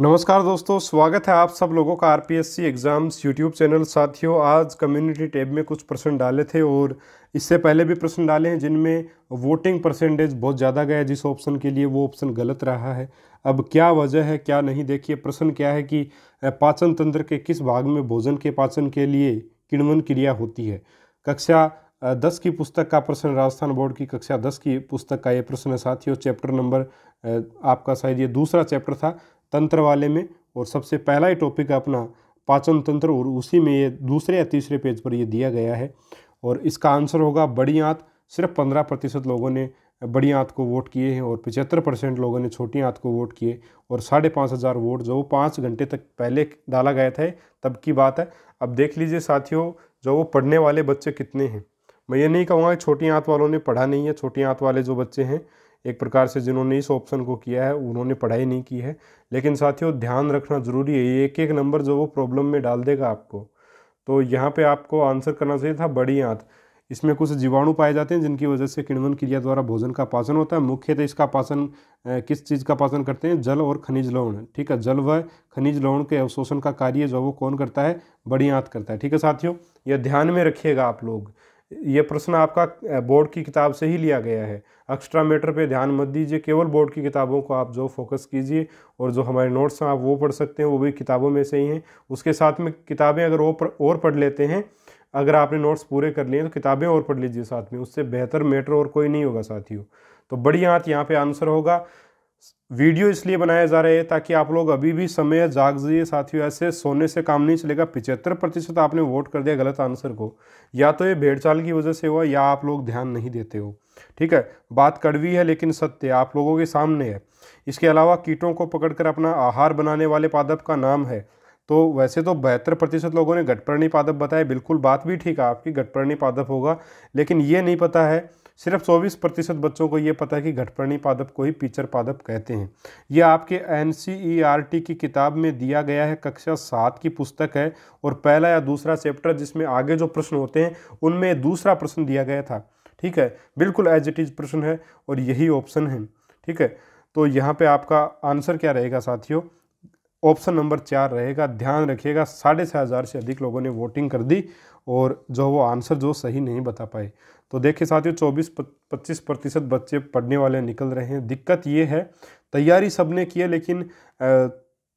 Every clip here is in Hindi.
नमस्कार दोस्तों स्वागत है आप सब लोगों का आरपीएससी एग्ज़ाम्स यूट्यूब चैनल साथियों आज कम्युनिटी टैब में कुछ प्रश्न डाले थे और इससे पहले भी प्रश्न डाले हैं जिनमें वोटिंग परसेंटेज बहुत ज़्यादा गया जिस ऑप्शन के लिए वो ऑप्शन गलत रहा है अब क्या वजह है क्या नहीं देखिए प्रश्न क्या है कि पाचन तंत्र के किस भाग में भोजन के पाचन के लिए किणवन क्रिया होती है कक्षा दस की पुस्तक का प्रश्न राजस्थान बोर्ड की कक्षा दस की पुस्तक का ये प्रश्न है साथियों चैप्टर नंबर आपका शायद ये दूसरा चैप्टर था तंत्र वाले में और सबसे पहला ही टॉपिक है अपना पाचन तंत्र और उसी में ये दूसरे या तीसरे पेज पर ये दिया गया है और इसका आंसर होगा बड़ी आँत सिर्फ पंद्रह प्रतिशत लोगों ने बड़ी आँत को वोट किए हैं और पचहत्तर परसेंट लोगों ने छोटी आँत को वोट किए और साढ़े पाँच हज़ार वोट जो वो पाँच घंटे तक पहले डाला गया था तब की बात है अब देख लीजिए साथियों जो वो पढ़ने वाले बच्चे कितने हैं मैं ये नहीं कहूँगा कि छोटी आँत वालों ने पढ़ा नहीं है छोटी आँत वाले जो बच्चे हैं एक प्रकार से जिन्होंने इस ऑप्शन को किया है उन्होंने पढ़ाई नहीं की है लेकिन साथियों ध्यान रखना ज़रूरी है एक एक नंबर जो वो प्रॉब्लम में डाल देगा आपको तो यहाँ पे आपको आंसर करना चाहिए था बड़ी आंत इसमें कुछ जीवाणु पाए जाते हैं जिनकी वजह से किण्वन क्रिया द्वारा भोजन का पाचन होता है मुख्यतः तो इसका पाचन किस चीज़ का पाचन करते हैं जल और खनिज लवण ठीक है जल व खनिज लवण के अवशोषण का कार्य जो वो कौन करता है बड़ी आंत करता है ठीक है साथियों यह ध्यान में रखिएगा आप लोग ये प्रश्न आपका बोर्ड की किताब से ही लिया गया है एक्स्ट्रा मैटर पे ध्यान मत दीजिए केवल बोर्ड की किताबों को आप जो फोकस कीजिए और जो हमारे नोट्स हैं आप वो पढ़ सकते हैं वो भी किताबों में से ही हैं उसके साथ में किताबें अगर और पढ़ लेते हैं अगर आपने नोट्स पूरे कर लिए तो किताबें और पढ़ लीजिए साथ में उससे बेहतर मैटर और कोई नहीं होगा साथियों तो बड़ी हाथ यहाँ पर आंसर होगा वीडियो इसलिए बनाए जा रहे हैं ताकि आप लोग अभी भी समय जाग जाइए साथियों ऐसे सोने से काम नहीं चलेगा पिछहत्तर प्रतिशत आपने वोट कर दिया गलत आंसर को या तो ये भेड़चाल की वजह से हुआ या आप लोग ध्यान नहीं देते हो ठीक है बात कड़वी है लेकिन सत्य आप लोगों के सामने है इसके अलावा कीटों को पकड़कर अपना आहार बनाने वाले पादप का नाम है तो वैसे तो बहत्तर प्रतिशत लोगों ने गटपर्णी पादप बताया बिल्कुल बात भी ठीक है आपकी गटपर्णी पादप होगा लेकिन ये नहीं पता है सिर्फ 24 प्रतिशत बच्चों को ये पता है कि घटपर्णी पादप को ही पीचर पादप कहते हैं यह आपके एन e की किताब में दिया गया है कक्षा सात की पुस्तक है और पहला या दूसरा चैप्टर जिसमें आगे जो प्रश्न होते हैं उनमें दूसरा प्रश्न दिया गया था ठीक है बिल्कुल एज इट इज़ प्रश्न है और यही ऑप्शन है ठीक है तो यहाँ पे आपका आंसर क्या रहेगा साथियों ऑप्शन नंबर चार रहेगा ध्यान रखिएगा साढ़े छः हज़ार से अधिक लोगों ने वोटिंग कर दी और जो वो आंसर जो सही नहीं बता पाए तो देखिए साथियों चौबीस पच्चीस प्रतिशत बच्चे पढ़ने वाले निकल रहे हैं दिक्कत ये है तैयारी सबने की है लेकिन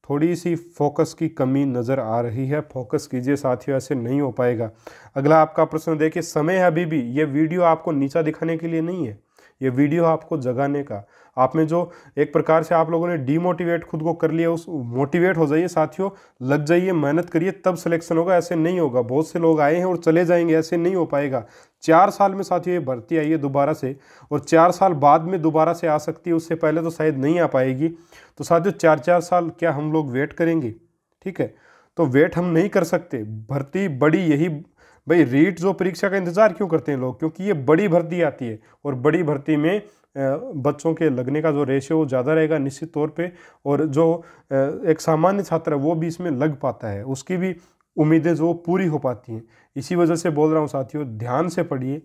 थोड़ी सी फोकस की कमी नज़र आ रही है फोकस कीजिए साथियों ऐसे नहीं हो पाएगा अगला आपका प्रश्न देखिए समय है अभी भी ये वीडियो आपको नीचा दिखाने के लिए नहीं है ये वीडियो आपको जगाने का आप में जो एक प्रकार से आप लोगों ने डीमोटिवेट खुद को कर लिया उस मोटिवेट हो जाइए साथियों लग जाइए मेहनत करिए तब सिलेक्शन होगा ऐसे नहीं होगा बहुत से लोग आए हैं और चले जाएंगे ऐसे नहीं हो पाएगा चार साल में साथियों ये भर्ती आई है दोबारा से और चार साल बाद में दोबारा से आ सकती है उससे पहले तो शायद नहीं आ पाएगी तो साथियों चार चार साल क्या हम लोग वेट करेंगे ठीक है तो वेट हम नहीं कर सकते भर्ती बड़ी यही भाई रीट जो परीक्षा का इंतज़ार क्यों करते हैं लोग क्योंकि ये बड़ी भर्ती आती है और बड़ी भर्ती में बच्चों के लगने का जो रेशियो वो ज़्यादा रहेगा निश्चित तौर पे और जो एक सामान्य छात्र है वो भी इसमें लग पाता है उसकी भी उम्मीदें जो पूरी हो पाती हैं इसी वजह से बोल रहा हूँ साथियों ध्यान से पढ़िए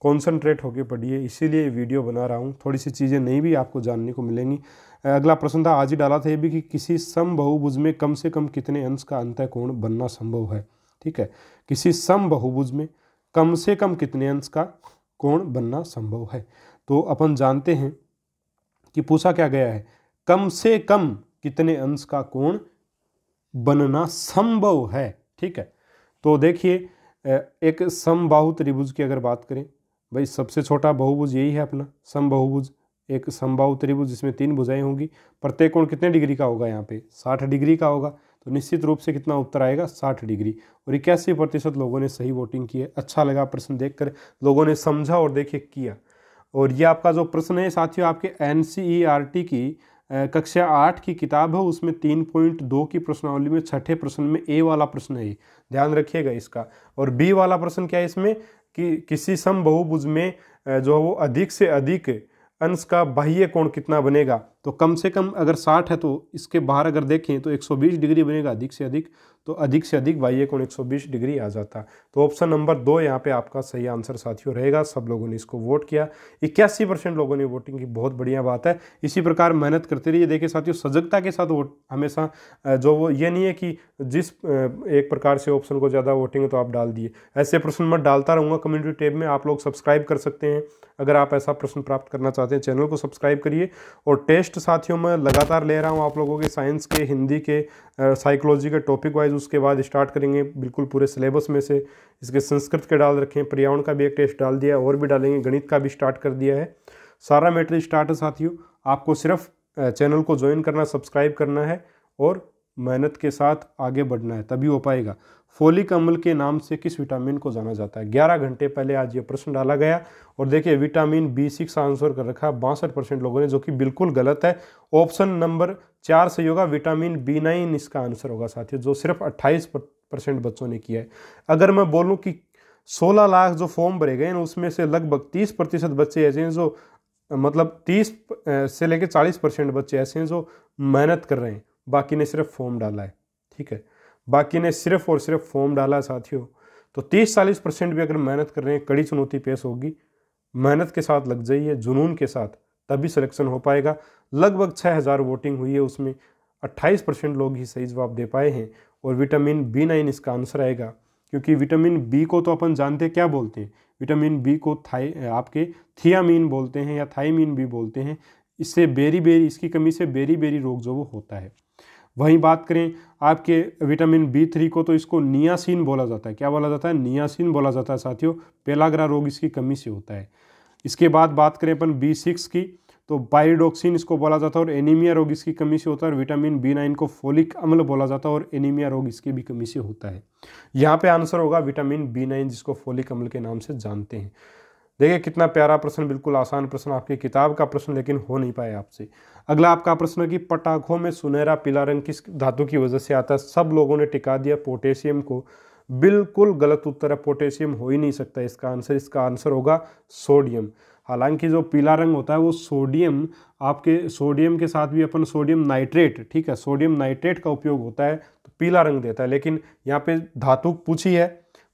कॉन्सनट्रेट होकर पढ़िए इसीलिए वीडियो बना रहा हूँ थोड़ी सी चीज़ें नहीं भी आपको जानने को मिलेंगी अगला प्रश्न था आज ही डाला था ये भी कि किसी सम में कम से कम कितने अंश का अंतः कोण बनना संभव है ठीक है किसी सम बहुभुज में कम से कम कितने अंश का कोण बनना संभव है तो अपन जानते हैं कि पूछा क्या गया है कम से कम कितने अंश का कोण बनना संभव है ठीक है तो देखिए एक समबाहु त्रिभुज की अगर बात करें भाई सबसे छोटा बहुभुज यही है अपना सम बहुभुज एक समबाहु त्रिभुज जिसमें तीन भुजाएं होंगी प्रत्येक कोण कितने डिग्री का होगा यहाँ पे साठ डिग्री का होगा तो निश्चित रूप से कितना उत्तर आएगा साठ डिग्री और इक्यासी प्रतिशत लोगों ने सही वोटिंग की है अच्छा लगा प्रश्न देखकर लोगों ने समझा और देखिए किया और ये आपका जो प्रश्न है साथियों आपके एन e की कक्षा आठ की किताब है उसमें तीन पॉइंट दो की प्रश्नावली में छठे प्रश्न में ए वाला प्रश्न है ध्यान रखिएगा इसका और बी वाला प्रश्न क्या है इसमें कि किसी सम बहुबुज में जो वो अधिक से अधिक अंश का बाह्य कोण कितना बनेगा तो कम से कम अगर 60 है तो इसके बाहर अगर देखें तो 120 डिग्री बनेगा अधिक से अधिक तो अधिक से अधिक वाई ए कोण 120 डिग्री आ जाता तो ऑप्शन नंबर दो यहाँ पे आपका सही आंसर साथियों रहेगा सब लोगों ने इसको वोट किया इक्यासी परसेंट लोगों ने वोटिंग की बहुत बढ़िया बात है इसी प्रकार मेहनत करते रहिए देखिए साथियों सजगता के साथ वोट हमेशा जो वो ये नहीं है कि जिस एक प्रकार से ऑप्शन को ज़्यादा वोटिंग है तो आप डाल दिए ऐसे प्रश्न मैं डालता रहूँगा कम्युनिटी टेब में आप लोग सब्सक्राइब कर सकते हैं अगर आप ऐसा प्रश्न प्राप्त करना चाहते हैं चैनल को सब्सक्राइब करिए और टेस्ट साथियों में लगातार ले रहा हूँ आप लोगों के साइंस के हिंदी के साइकोलॉजी के टॉपिक वाइज उसके बाद स्टार्ट करेंगे बिल्कुल पूरे सिलेबस में से इसके संस्कृत के डाल रखें पर्यावरण का भी एक टेस्ट डाल दिया और भी डालेंगे गणित का भी स्टार्ट कर दिया है सारा मेटेरियल स्टार्ट है साथियों आपको सिर्फ चैनल को ज्वाइन करना सब्सक्राइब करना है और मेहनत के साथ आगे बढ़ना है तभी हो पाएगा फोलिक अम्ल के नाम से किस विटामिन को जाना जाता है 11 घंटे पहले आज ये प्रश्न डाला गया और देखिए विटामिन बी सिक्स आंसर कर रखा है बासठ परसेंट लोगों ने जो कि बिल्कुल गलत है ऑप्शन नंबर चार सही होगा विटामिन बी नाइन इसका आंसर होगा साथियों जो सिर्फ 28 परसेंट बच्चों ने किया है अगर मैं बोलूँ कि 16 लाख जो फॉर्म भरे गए हैं उसमें से लगभग 30 प्रतिशत बच्चे ऐसे हैं जो मतलब 30 से लेकर 40 परसेंट बच्चे ऐसे हैं जो मेहनत कर रहे हैं बाकी ने सिर्फ फॉर्म डाला है ठीक है बाकी ने सिर्फ और सिर्फ फॉर्म डाला है साथियों तो तीस चालीस परसेंट भी अगर मेहनत कर रहे हैं कड़ी चुनौती पेश होगी मेहनत के साथ लग जाइए जुनून के साथ तभी सिलेक्शन हो पाएगा लगभग 6000 वोटिंग हुई है उसमें 28 परसेंट लोग ही सही जवाब दे पाए हैं और विटामिन बी नाइन इसका आंसर आएगा क्योंकि विटामिन बी को तो अपन जानते क्या बोलते हैं विटामिन बी को थाई आपके थियामीन बोलते हैं या थाईमीन भी बोलते हैं इससे बेरी बेरी इसकी कमी से बेरी बेरी रोग जो वो होता है वहीं बात करें आपके विटामिन बी थ्री को तो इसको नियासिन बोला जाता है क्या बोला जाता है नियासिन बोला जाता है साथियों पेलाग्रा रोग इसकी कमी से होता है इसके बाद बात करें अपन बी सिक्स की तो बायोडोक्सिन इसको बोला जाता है और एनीमिया रोग इसकी कमी से होता है और विटामिन बी नाइन को फोलिक अम्ल बोला जाता है और एनीमिया रोग इसकी भी कमी से होता है यहाँ पे आंसर होगा विटामिन बी नाइन जिसको फोलिक अम्ल के नाम से जानते हैं देखिए कितना प्यारा प्रश्न बिल्कुल आसान प्रश्न आपकी किताब का प्रश्न लेकिन हो नहीं पाया आपसे अगला आपका प्रश्न है कि पटाखों में सुनहरा पीला रंग किस धातु की वजह से आता है सब लोगों ने टिका दिया पोटेशियम को बिल्कुल गलत उत्तर है पोटेशियम हो ही नहीं सकता इसका आंसर इसका आंसर होगा सोडियम हालांकि जो पीला रंग होता है वो सोडियम आपके सोडियम के साथ भी अपन सोडियम नाइट्रेट ठीक है सोडियम नाइट्रेट का उपयोग होता है तो पीला रंग देता है लेकिन यहाँ पे धातु पूछी है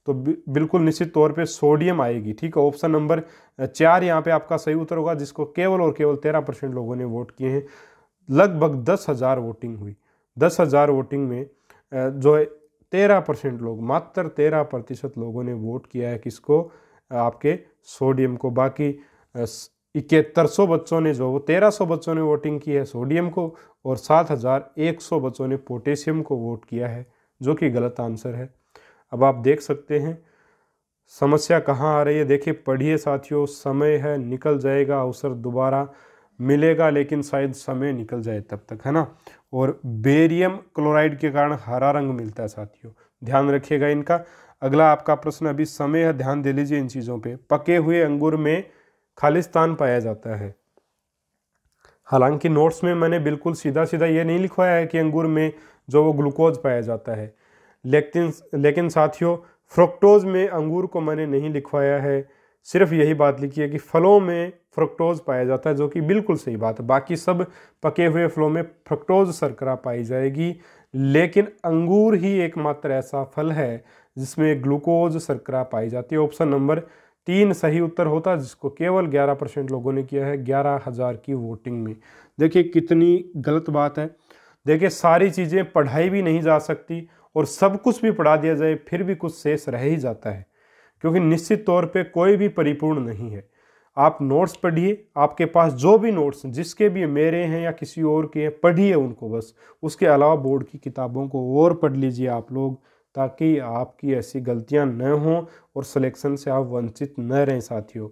तो बिल्कुल निश्चित तौर पे सोडियम आएगी ठीक है ऑप्शन नंबर चार यहाँ पे आपका सही उत्तर होगा जिसको केवल और केवल तेरह परसेंट लोगों ने वोट किए हैं लगभग दस हज़ार वोटिंग हुई दस हज़ार वोटिंग में जो है तेरह परसेंट लोग मात्र तेरह प्रतिशत लोगों ने वोट किया है किसको आपके सोडियम को बाकी इकहत्तर सौ बच्चों ने जो वो तेरह सौ बच्चों ने वोटिंग की है सोडियम को और सात हज़ार एक सौ बच्चों ने पोटेशियम को वोट किया है जो कि गलत आंसर है अब आप देख सकते हैं समस्या कहाँ आ रही है देखिए पढ़िए साथियों समय है निकल जाएगा अवसर दोबारा मिलेगा लेकिन शायद समय निकल जाए तब तक है ना और बेरियम क्लोराइड के कारण हरा रंग मिलता है साथियों ध्यान रखिएगा इनका अगला आपका प्रश्न अभी समय है ध्यान दे लीजिए इन चीज़ों पे पके हुए अंगूर में खालिस्तान पाया जाता है हालांकि नोट्स में मैंने बिल्कुल सीधा सीधा ये नहीं लिखवाया है कि अंगूर में जो वो ग्लूकोज पाया जाता है लेकिन लेकिन साथियों फ्रुक्टोज में अंगूर को मैंने नहीं लिखवाया है सिर्फ यही बात लिखी है कि फलों में फ्रक्टोज पाया जाता है जो कि बिल्कुल सही बात है बाकी सब पके हुए फलों में फ्रक्टोज शर्करा पाई जाएगी लेकिन अंगूर ही एकमात्र ऐसा फल है जिसमें ग्लूकोज शर्करा पाई जाती है ऑप्शन नंबर तीन सही उत्तर होता है जिसको केवल ग्यारह परसेंट लोगों ने किया है ग्यारह हज़ार की वोटिंग में देखिए कितनी गलत बात है देखिए सारी चीज़ें पढ़ाई भी नहीं जा सकती और सब कुछ भी पढ़ा दिया जाए फिर भी कुछ शेष रह ही जाता है क्योंकि निश्चित तौर पे कोई भी परिपूर्ण नहीं है आप नोट्स पढ़िए आपके पास जो भी नोट्स हैं जिसके भी मेरे हैं या किसी और के हैं पढ़िए उनको बस उसके अलावा बोर्ड की किताबों को और पढ़ लीजिए आप लोग ताकि आपकी ऐसी गलतियां न हों और सिलेक्शन से आप वंचित न रहें साथियों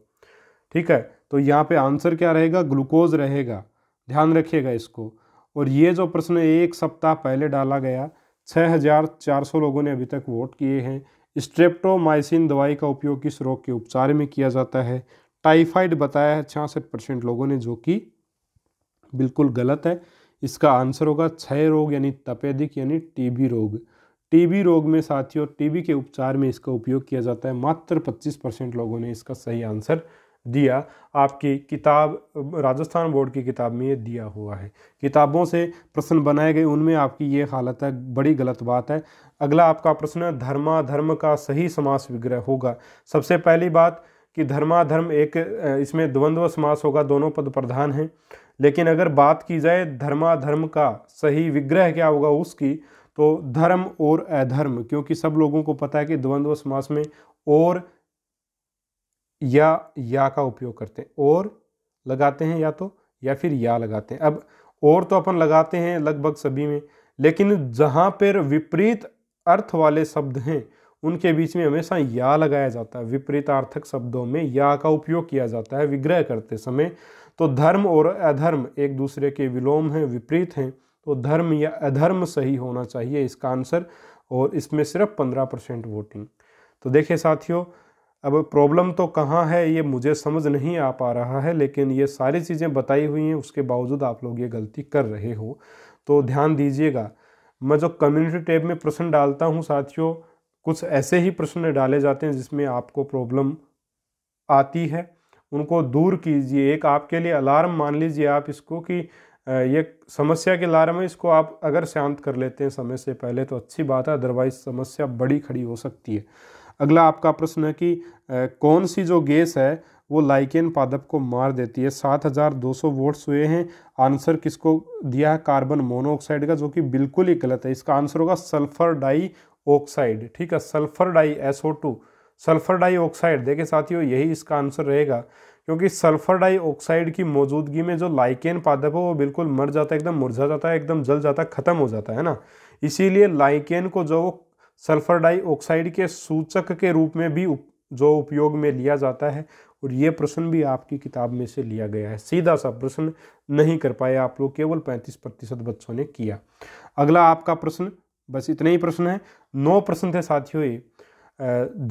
ठीक है तो यहाँ पे आंसर क्या रहेगा ग्लूकोज रहेगा ध्यान रखिएगा इसको और ये जो प्रश्न एक सप्ताह पहले डाला गया छः लोगों ने अभी तक वोट किए हैं स्ट्रेप्टोमाइसिन दवाई का उपयोग किस रोग के उपचार में किया जाता है टाइफाइड बताया है छियासठ परसेंट लोगों ने जो कि बिल्कुल गलत है इसका आंसर होगा क्षय रोग यानी तपेदिक यानी टीबी रोग टीबी रोग में साथियों टीबी के उपचार में इसका उपयोग किया जाता है मात्र 25 परसेंट लोगों ने इसका सही आंसर दिया आपकी किताब राजस्थान बोर्ड की किताब में ये दिया हुआ है किताबों से प्रश्न बनाए गए उनमें आपकी ये हालत है बड़ी गलत बात है अगला आपका प्रश्न धर्मा धर्म का सही समास विग्रह होगा सबसे पहली बात कि धर्माधर्म एक इसमें द्वंद्व समास होगा दोनों पद प्रधान हैं लेकिन अगर बात की जाए धर्माधर्म का सही विग्रह क्या होगा उसकी तो धर्म और अधर्म क्योंकि सब लोगों को पता है कि द्वंद्व समास में और या या का उपयोग करते हैं और लगाते हैं या तो या फिर या लगाते हैं अब और तो अपन लगाते हैं लगभग सभी में लेकिन जहाँ पर विपरीत अर्थ वाले शब्द हैं उनके बीच में हमेशा या लगाया जाता है विपरीतार्थक शब्दों में या का उपयोग किया जाता है विग्रह करते समय तो धर्म और अधर्म एक दूसरे के विलोम हैं विपरीत हैं तो धर्म या अधर्म सही होना चाहिए इसका आंसर और इसमें सिर्फ पंद्रह परसेंट वोटिंग तो देखिए साथियों अब प्रॉब्लम तो कहाँ है ये मुझे समझ नहीं आ पा रहा है लेकिन ये सारी चीज़ें बताई हुई हैं उसके बावजूद आप लोग ये गलती कर रहे हो तो ध्यान दीजिएगा मैं जो कम्युनिटी टैब में प्रश्न डालता हूँ साथियों कुछ ऐसे ही प्रश्न डाले जाते हैं जिसमें आपको प्रॉब्लम आती है उनको दूर कीजिए एक आपके लिए अलार्म मान लीजिए आप इसको कि ये समस्या के अलार्म है इसको आप अगर शांत कर लेते हैं समय से पहले तो अच्छी बात है अदरवाइज समस्या बड़ी खड़ी हो सकती है अगला आपका प्रश्न है कि कौन सी जो गैस है वो लाइकेन पादप को मार देती है सात हज़ार दो सौ वोट्स हुए हैं आंसर किसको दिया है कार्बन मोनोऑक्साइड का जो कि बिल्कुल ही गलत है इसका आंसर होगा सल्फर डाई ऑक्साइड ठीक है sulphur di S two sulphur oxide देखे साथियों यही इसका आंसर रहेगा क्योंकि सल्फर डाई ऑक्साइड की मौजूदगी में जो लाइकेन पादप है वो बिल्कुल मर जाता है एकदम मुरझा जाता है एकदम जल जाता है ख़त्म हो जाता है ना इसीलिए लाइकेन को जो सल्फर डाई ऑक्साइड के सूचक के रूप में भी उप, जो उपयोग में लिया जाता है और ये प्रश्न भी आपकी किताब में से लिया गया है सीधा सा प्रश्न नहीं कर पाए आप लोग केवल पैंतीस प्रतिशत बच्चों ने किया अगला आपका प्रश्न बस इतने ही प्रश्न हैं नौ प्रश्न थे साथियों ये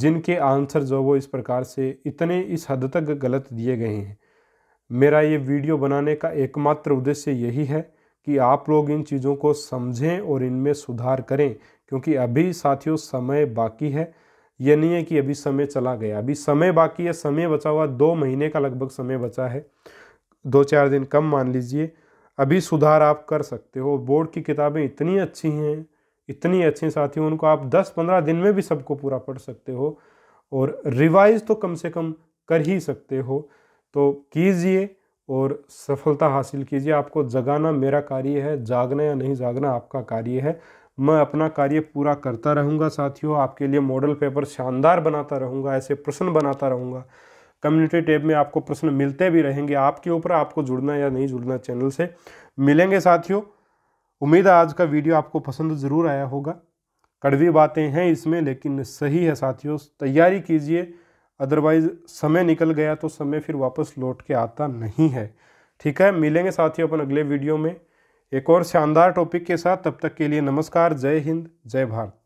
जिनके आंसर जो वो इस प्रकार से इतने इस हद तक गलत दिए गए हैं मेरा ये वीडियो बनाने का एकमात्र उद्देश्य यही है कि आप लोग इन चीज़ों को समझें और इनमें सुधार करें क्योंकि अभी साथियों समय बाकी है ये नहीं है कि अभी समय चला गया अभी समय बाकी है समय बचा हुआ दो महीने का लगभग समय बचा है दो चार दिन कम मान लीजिए अभी सुधार आप कर सकते हो बोर्ड की किताबें इतनी अच्छी हैं इतनी अच्छी साथी उनको आप 10-15 दिन में भी सबको पूरा पढ़ सकते हो और रिवाइज तो कम से कम कर ही सकते हो तो कीजिए और सफलता हासिल कीजिए आपको जगाना मेरा कार्य है जागना या नहीं जागना आपका कार्य है मैं अपना कार्य पूरा करता रहूँगा साथियों आपके लिए मॉडल पेपर शानदार बनाता रहूँगा ऐसे प्रश्न बनाता रहूँगा कम्युनिटी टैब में आपको प्रश्न मिलते भी रहेंगे आपके ऊपर आपको जुड़ना या नहीं जुड़ना चैनल से मिलेंगे साथियों उम्मीद है आज का वीडियो आपको पसंद ज़रूर आया होगा कड़वी बातें हैं इसमें लेकिन सही है साथियों तैयारी कीजिए अदरवाइज़ समय निकल गया तो समय फिर वापस लौट के आता नहीं है ठीक है मिलेंगे साथियों अपन अगले वीडियो में एक और शानदार टॉपिक के साथ तब तक के लिए नमस्कार जय हिंद जय भारत